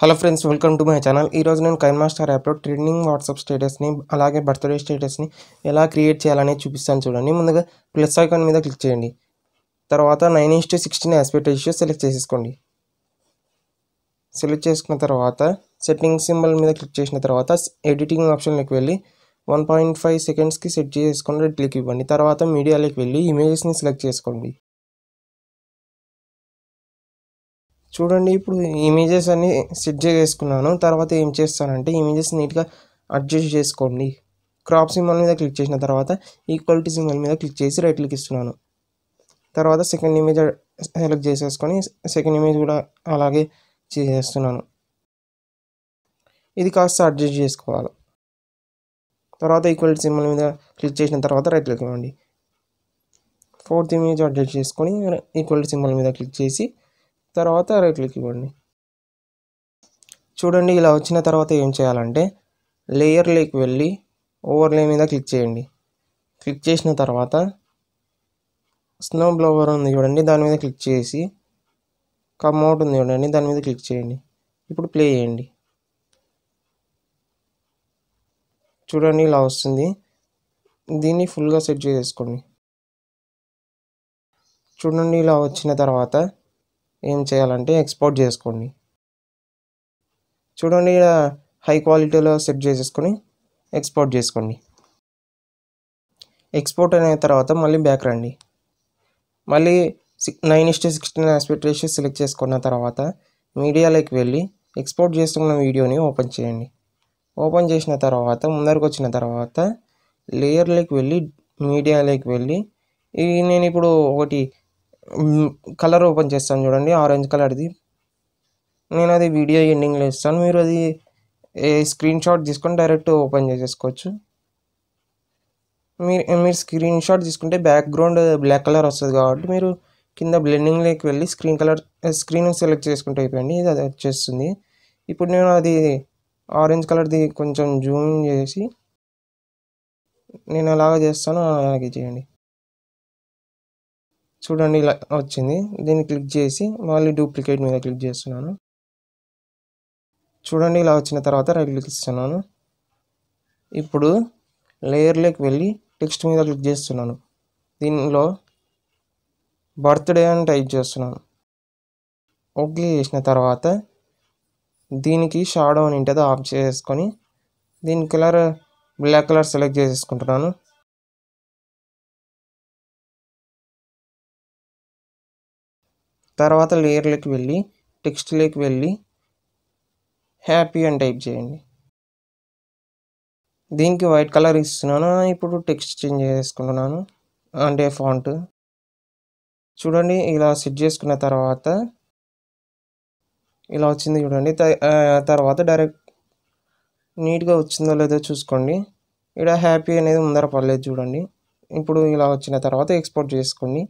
hello friends welcome to my channel ఈరోజు నేను KineMaster యాప్లో ట్రెండింగ్ వాట్సాప్ స్టేటస్ని అలాగే బర్త్డే స్టేటస్ని ఎలా క్రియేట్ చేయాలనేది చూపిస్తాను చూడండి ముందుగా ప్లస్ ఐకాన్ మీద క్లిక్ చేయండి తర్వాత nine inch to sixteen aspect issue select చేసేసుకోండి సెలెక్ట్ చేసుకున్న తర్వాత సెట్టింగ్ సింబల్ మీద క్లిక్ చేసిన తర్వాత ఎడిటింగ్ ఆప్షన్లోకి వెళ్ళి వన్ పాయింట్ ఫైవ్ సెకండ్స్కి సెట్ చేసుకోండి క్లిక్ ఇవ్వండి తర్వాత మీడియాలోకి వెళ్ళి ఇమేజెస్ని సెలెక్ట్ చేసుకోండి చూడండి ఇప్పుడు ఇమేజెస్ అన్ని సెట్ చేసుకున్నాను తర్వాత ఏం చేస్తానంటే ఇమేజెస్ నీట్గా అడ్జస్ట్ చేసుకోండి క్రాప్ సింబల్ మీద క్లిక్ చేసిన తర్వాత ఈక్వాలిటీ సింబల్ మీద క్లిక్ చేసి రైట్ క్లిక్ ఇస్తున్నాను తర్వాత సెకండ్ ఇమేజ్ సెలెక్ట్ చేసేసుకొని సెకండ్ ఇమేజ్ కూడా అలాగే చేసేస్తున్నాను ఇది కాస్త అడ్జస్ట్ చేసుకోవాలి తర్వాత ఈక్వాలిటీ సింబల్ మీద క్లిక్ చేసిన తర్వాత రైట్ క్లిక్ ఇవ్వండి ఫోర్త్ ఇమేజ్ అడ్జస్ట్ చేసుకొని ఈక్వాలిటీ సింబల్ మీద క్లిక్ చేసి తర్వాత రైట్ ఇవ్వండి చూడండి ఇలా వచ్చిన తర్వాత ఏం చేయాలంటే లేయర్ లేక్ వెళ్ళి లే మీద క్లిక్ చేయండి క్లిక్ చేసిన తర్వాత స్నో బ్లోవర్ ఉంది చూడండి దాని మీద క్లిక్ చేసి కమ్అట్ ఉంది చూడండి దాని మీద క్లిక్ చేయండి ఇప్పుడు ప్లే చేయండి చూడండి ఇలా వస్తుంది దీన్ని ఫుల్గా సెట్ చేసుకోండి చూడండి ఇలా వచ్చిన తర్వాత ఏం చేయాలంటే ఎక్స్పోర్ట్ చేసుకోండి చూడండి ఇక్కడ హై క్వాలిటీలో సెట్ చేసేసుకొని ఎక్స్పోర్ట్ చేసుకోండి ఎక్స్పోర్ట్ అయిన తర్వాత మళ్ళీ బ్యాక్ రండి మళ్ళీ nine is to sixteen aspect ratio select చేసుకున్న తర్వాత మీడియాలోకి వెళ్ళి ఎక్స్పోర్ట్ చేసుకున్న వీడియోని ఓపెన్ చేయండి ఓపెన్ చేసిన తర్వాత ముందరకు వచ్చిన తర్వాత లేయర్లోకి వెళ్ళి మీడియాలోకి వెళ్ళి ఈ నేను ఇప్పుడు ఒకటి కలర్ ఓపెన్ చేస్తాను చూడండి ఆరెంజ్ కలర్ది నేను అది వీడియో ఎండింగ్లో ఇస్తాను మీరు అది స్క్రీన్ షాట్ తీసుకొని డైరెక్ట్ ఓపెన్ చేసేసుకోవచ్చు మీరు మీరు స్క్రీన్ షాట్ తీసుకుంటే బ్యాక్గ్రౌండ్ బ్లాక్ కలర్ వస్తుంది కాబట్టి మీరు కింద బ్లెండింగ్లోకి వెళ్ళి స్క్రీన్ కలర్ స్క్రీన్ సెలెక్ట్ చేసుకుంటే అయిపోయింది ఇది అది వచ్చేస్తుంది ఇప్పుడు నేను అది ఆరెంజ్ కలర్ది కొంచెం జూమ్ చేసి నేను ఎలాగ చేస్తాను అలాగే చేయండి చూడండి ఇలా వచ్చింది దీన్ని క్లిక్ చేసి మళ్ళీ డూప్లికేట్ మీద క్లిక్ చేస్తున్నాను చూడండి ఇలా వచ్చిన తర్వాత రైట్ క్లిక్ ఇస్తున్నాను ఇప్పుడు లేయర్లోకి వెళ్ళి టెక్స్ట్ మీద క్లిక్ చేస్తున్నాను దీనిలో బర్త్డే అని టైప్ చేస్తున్నాను ఓకే చేసిన తర్వాత దీనికి షాడో అని ఉంటుంది ఆఫ్ చేసుకొని దీని కలర్ బ్లాక్ కలర్ సెలెక్ట్ చేసేసుకుంటున్నాను తర్వాత లేయర్లోకి వెళ్ళి టెక్స్ట్లోకి వెళ్ళి హ్యాపీ అని టైప్ చేయండి దీనికి వైట్ కలర్ ఇస్తున్నాను ఇప్పుడు టెక్స్ట్ చేంజ్ చేసుకుంటున్నాను అంటే ఫాంట్ చూడండి ఇలా సెట్ చేసుకున్న తర్వాత ఇలా వచ్చింది చూడండి తర్వాత డైరెక్ట్ నీట్గా వచ్చిందో లేదో చూసుకోండి ఇక్కడ హ్యాపీ అనేది ముందర పర్లేదు చూడండి ఇప్పుడు ఇలా వచ్చిన తర్వాత ఎక్స్పోర్ట్ చేసుకోండి